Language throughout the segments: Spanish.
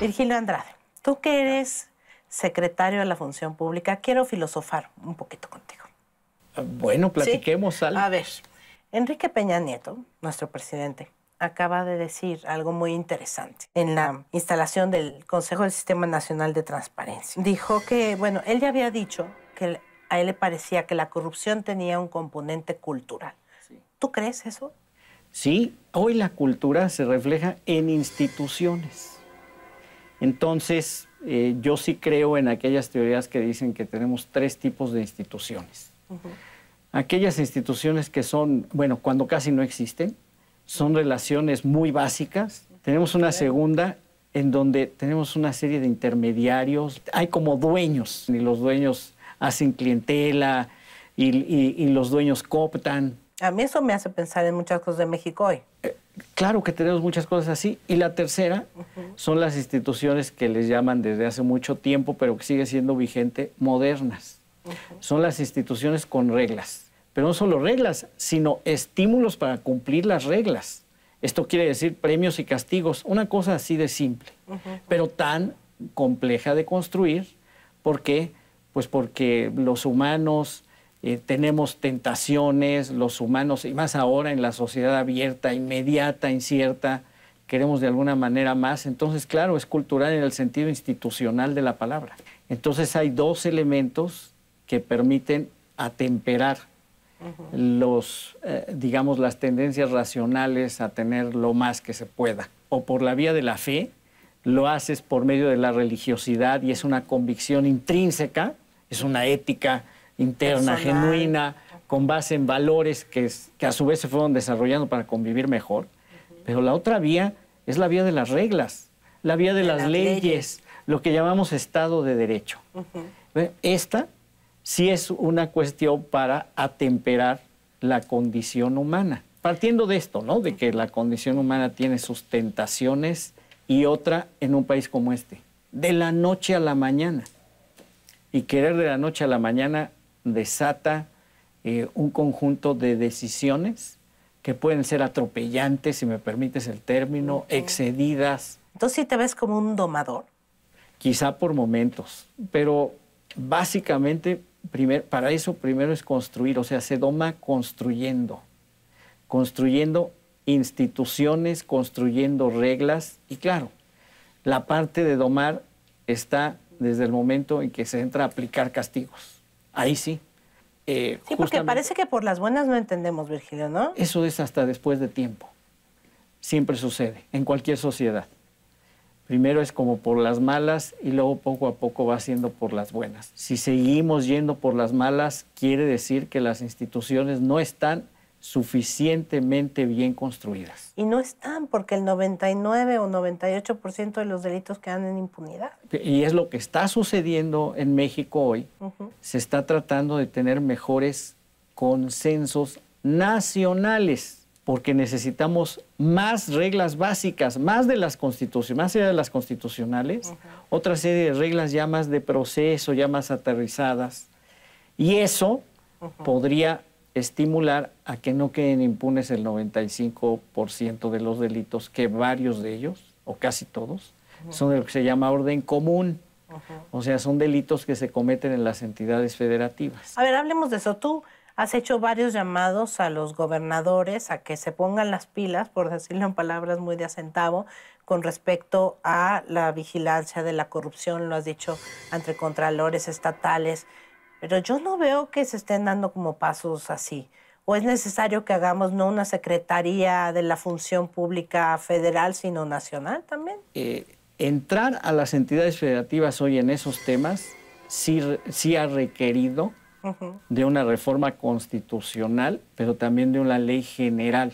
Virgilio Andrade, tú que eres secretario de la Función Pública, quiero filosofar un poquito contigo. Ah, bueno, platiquemos, algo. A ver, Enrique Peña Nieto, nuestro presidente, acaba de decir algo muy interesante en la instalación del Consejo del Sistema Nacional de Transparencia. Dijo que, bueno, él ya había dicho que a él le parecía que la corrupción tenía un componente cultural. ¿Tú crees eso? Sí, hoy la cultura se refleja en instituciones. Entonces, eh, yo sí creo en aquellas teorías que dicen que tenemos tres tipos de instituciones. Aquellas instituciones que son, bueno, cuando casi no existen, son relaciones muy básicas. Tenemos una segunda en donde tenemos una serie de intermediarios, hay como dueños, y los dueños hacen clientela y, los dueños cooptan. A mí eso me hace pensar en muchas cosas de México hoy. Eh, claro que tenemos muchas cosas así. Y la tercera, son las instituciones que les llaman desde hace mucho tiempo, pero que sigue siendo vigente, modernas. Son las instituciones con reglas, pero no solo reglas, sino estímulos para cumplir las reglas. Esto quiere decir premios y castigos, una cosa así de simple, pero tan compleja de construir. ¿Por qué? Pues porque los humanos eh, tenemos tentaciones, los humanos, y más ahora en la sociedad abierta, inmediata, incierta, queremos de alguna manera más. Entonces, claro, es cultural en el sentido institucional de la palabra. Entonces hay dos elementos que permiten atemperar los, eh, digamos, las tendencias racionales a tener lo más que se pueda. O por la vía de la fe, lo haces por medio de la religiosidad y es una convicción intrínseca, es una ética interna, genuina, con base en valores que, que a su vez se fueron desarrollando para convivir mejor. Pero la otra vía es la vía de las reglas, la vía de, las, leyes, lo que llamamos Estado de Derecho. Esta sí es una cuestión para atemperar la condición humana. Partiendo de esto, ¿no? De que la condición humana tiene sus tentaciones y otra en un país como este, de la noche a la mañana. Y querer de la noche a la mañana desata eh, un conjunto de decisiones que pueden ser atropellantes, si me permites el término, excedidas. Entonces sí te ves como un domador. Quizá por momentos, pero básicamente para eso primero es construir, o sea, se doma construyendo, construyendo instituciones, construyendo reglas y claro, la parte de domar está desde el momento en que se entra a aplicar castigos. Ahí sí, eh, sí, porque parece que por las buenas no entendemos, Virgilio, ¿no? Eso es hasta después de tiempo. Siempre sucede, en cualquier sociedad. Primero es como por las malas y luego poco a poco va siendo por las buenas. Si seguimos yendo por las malas, quiere decir que las instituciones no están suficientemente bien construidas. Y no están, porque el 99 o 98% de los delitos quedan en impunidad. Y es lo que está sucediendo en México hoy, se está tratando de tener mejores consensos nacionales, porque necesitamos más reglas básicas, más de las constitucionales, constitucionales, otra serie de reglas ya más de proceso, ya más aterrizadas. Y eso podría estimular a que no queden impunes el 95% de los delitos, que varios de ellos, o casi todos, son de lo que se llama orden común. O sea, son delitos que se cometen en las entidades federativas. A ver, hablemos de eso. Tú has hecho varios llamados a los gobernadores a que se pongan las pilas, por decirlo en palabras muy de acentavo, con respecto a la vigilancia de la corrupción, lo has dicho, entre contralores estatales. Pero yo no veo que se estén dando como pasos así. ¿O es necesario que hagamos no una secretaría de la función pública federal, sino nacional también? Eh, entrar a las entidades federativas hoy en esos temas sí, ha requerido de una reforma constitucional, pero también de una ley general.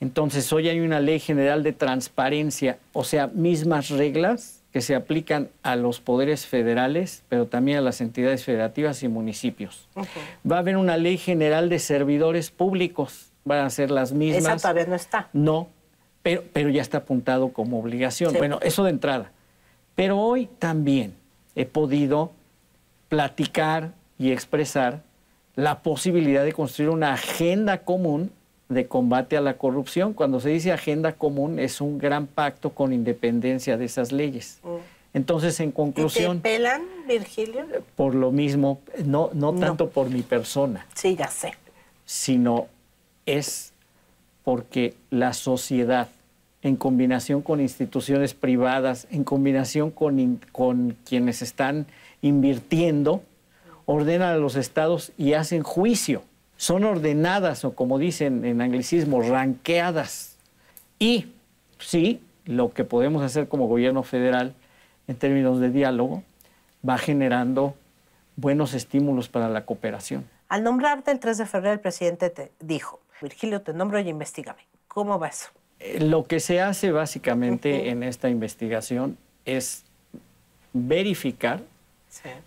Entonces, hoy hay una ley general de transparencia, o sea, mismas reglas que se aplican a los poderes federales, pero también a las entidades federativas y municipios. Va a haber una ley general de servidores públicos, van a ser las mismas. Esa todavía no está. No, pero, ya está apuntado como obligación. Bueno, eso de entrada. Pero hoy también he podido platicar y expresar la posibilidad de construir una agenda común de combate a la corrupción. Cuando se dice agenda común es un gran pacto con independencia de esas leyes. Mm. Entonces, en conclusión... ¿Y pelan, Virgilio? Por lo mismo, no, no, no tanto por mi persona. Sí, ya sé. Sino es porque la sociedad, en combinación con instituciones privadas, en combinación con, quienes están invirtiendo, ordenan a los estados y hacen juicio. Son ordenadas o como dicen en anglicismo, ranqueadas. Y sí, lo que podemos hacer como gobierno federal en términos de diálogo va generando buenos estímulos para la cooperación. Al nombrarte el 3 de febrero, el presidente te dijo, Virgilio, te nombro y investigame. ¿Cómo va eso? Eh, lo que se hace básicamente en esta investigación es verificar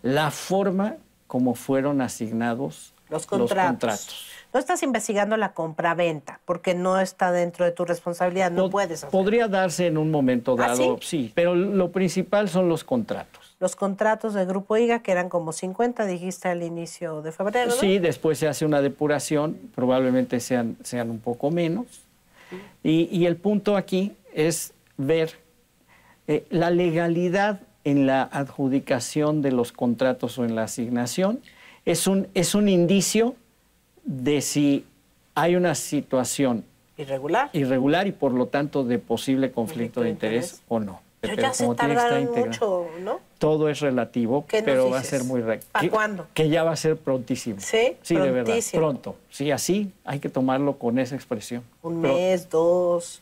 la forma como fueron asignados los contratos. No estás investigando la compra-venta porque no está dentro de tu responsabilidad, no, puedes Podría darse en un momento ¿Ah, dado, sí, pero lo principal son los contratos los contratos del Grupo IGA, que eran como 50, dijiste al inicio de febrero. ¿no? Sí, después se hace una depuración, probablemente sean, sean un poco menos. Y, el punto aquí es ver eh, la legalidad en la adjudicación de los contratos o en la asignación. Es un, es un indicio de si hay una situación irregular. irregular y por lo tanto de posible conflicto, de interés o no. Pero, ya se mucho, ¿no? Todo es relativo, pero va a ser muy recto. ¿Para cuándo? Que ya va a ser prontísimo. ¿Sí? de verdad, pronto. Sí, así hay que tomarlo con esa expresión. Un mes, dos.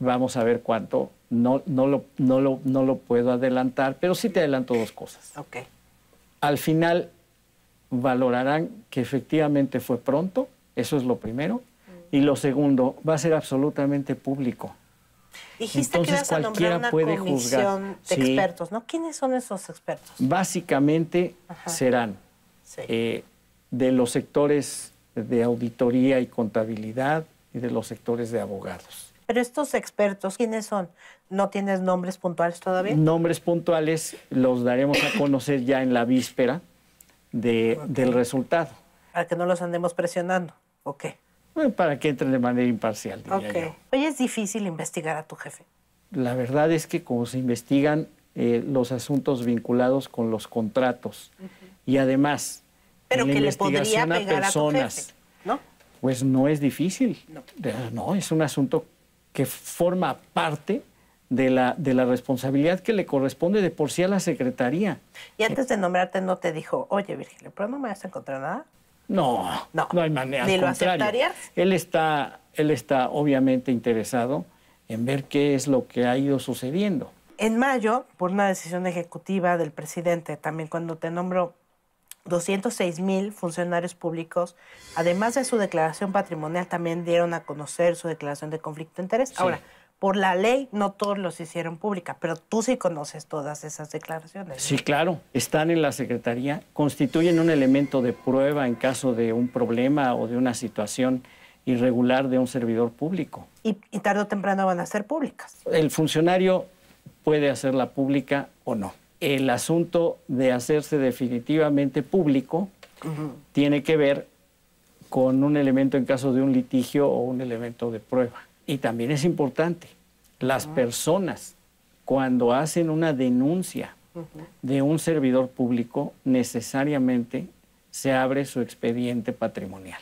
Vamos a ver cuánto. No, no, lo, no, lo, no lo puedo adelantar, pero sí te adelanto dos cosas. Ok. Al final valorarán que efectivamente fue pronto, eso es lo primero. Mm. Y lo segundo, va a ser absolutamente público. Dijiste Entonces, que a cualquiera puede comisión juzgar. de expertos, ¿no? ¿Quiénes son esos expertos? Básicamente serán eh, de los sectores de auditoría y contabilidad y de los sectores de abogados. Pero estos expertos, ¿quiénes son? ¿No tienes nombres puntuales todavía? Nombres puntuales los daremos a conocer ya en la víspera del resultado. Para que no los andemos presionando, ¿o qué? para que entre de manera imparcial. Diría Oye, es difícil investigar a tu jefe. La verdad es que como se investigan eh, los asuntos vinculados con los contratos y además pero investigación a personas, ¿no? Pues no es difícil. No. es un asunto que forma parte de la, de la responsabilidad que le corresponde de por sí a la Secretaría. Y antes de nombrarte, no te dijo, oye, Virgilio, ¿pero no me vas a encontrar nada? No, no, hay manera. Al ¿Ni lo contrario, Él está, él está obviamente interesado en ver qué es lo que ha ido sucediendo. En mayo, por una decisión ejecutiva del presidente, también cuando te nombró 206 mil funcionarios públicos, además de su declaración patrimonial, también dieron a conocer su declaración de conflicto de interés. Ahora, por la ley no todos los hicieron pública, pero tú sí conoces todas esas declaraciones. Sí, claro, están en la Secretaría, constituyen un elemento de prueba en caso de un problema o de una situación irregular de un servidor público. Y, tarde o temprano van a ser públicas. El funcionario puede hacerla pública o no. El asunto de hacerse definitivamente público tiene que ver con un elemento en caso de un litigio o un elemento de prueba. Y también es importante, las ah. personas cuando hacen una denuncia de un servidor público, necesariamente se abre su expediente patrimonial.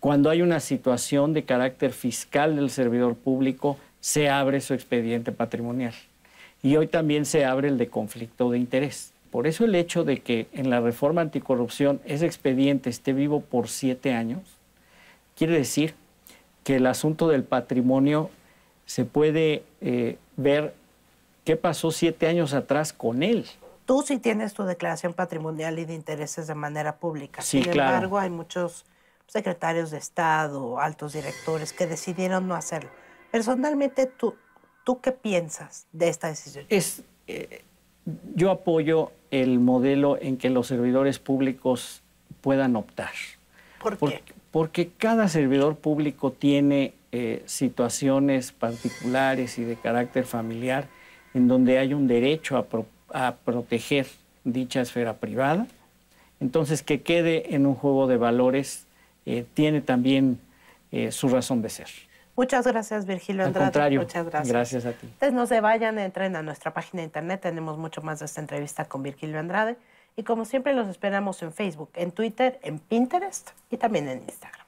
Cuando hay una situación de carácter fiscal del servidor público, se abre su expediente patrimonial. Y hoy también se abre el de conflicto de interés. Por eso el hecho de que en la reforma anticorrupción ese expediente esté vivo por siete años, quiere decir que el asunto del patrimonio se puede eh, ver qué pasó siete años atrás con él. Tú sí tienes tu declaración patrimonial y de intereses de manera pública. Sin embargo, hay muchos secretarios de Estado, altos directores que decidieron no hacerlo. Personalmente, ¿tú, tú qué piensas de esta decisión? Es, eh, yo apoyo el modelo en que los servidores públicos puedan optar. ¿Por qué? porque cada servidor público tiene eh, situaciones particulares y de carácter familiar en donde hay un derecho a, proteger dicha esfera privada. Entonces, que quede en un juego de valores eh, tiene también eh, su razón de ser. Muchas gracias, Virgilio Andrade. Al contrario, Muchas gracias. Gracias a ti. Entonces, no se vayan, entren a nuestra página de internet, tenemos mucho más de esta entrevista con Virgilio Andrade. Y como siempre los esperamos en Facebook, en Twitter, en Pinterest y también en Instagram.